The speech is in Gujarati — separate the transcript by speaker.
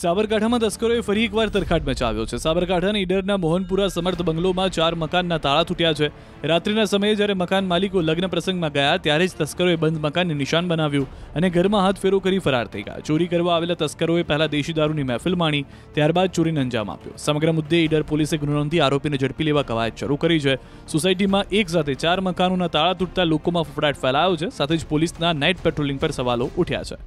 Speaker 1: સાબરકાંઠામાં તસ્કરોએ ફરી એકવાર તરખાટ મચાવ્યો છે સાબરકાંઠાના ઈડરના મોહનપુરા સમર્થ બંગલોમાં ચાર મકાનના તાળા તૂટ્યા છે રાત્રિના સમયે જ્યારે મકાન માલિકો લગ્ન પ્રસંગમાં ગયા ત્યારે જ તસ્કરોએ બંધ મકાનને નિશાન બનાવ્યું અને ઘરમાં હાથ ફેરો કરી ફરાર થઈ ગયા ચોરી કરવા આવેલા તસ્કરોએ પહેલા દેશી દારૂની મહેફિલ માણી ત્યારબાદ ચોરીને અંજામ આપ્યો સમગ્ર મુદ્દે ઈડર પોલીસે ગુનો નોંધી આરોપીને ઝડપી લેવા કવાયત શરૂ કરી છે સોસાયટીમાં એક સાથે ચાર મકાનોના તાળા તૂટતા લોકોમાં ફફડાટ ફેલાયો છે સાથે જ પોલીસના નાઇટ પેટ્રોલિંગ પર સવાલો ઉઠ્યા છે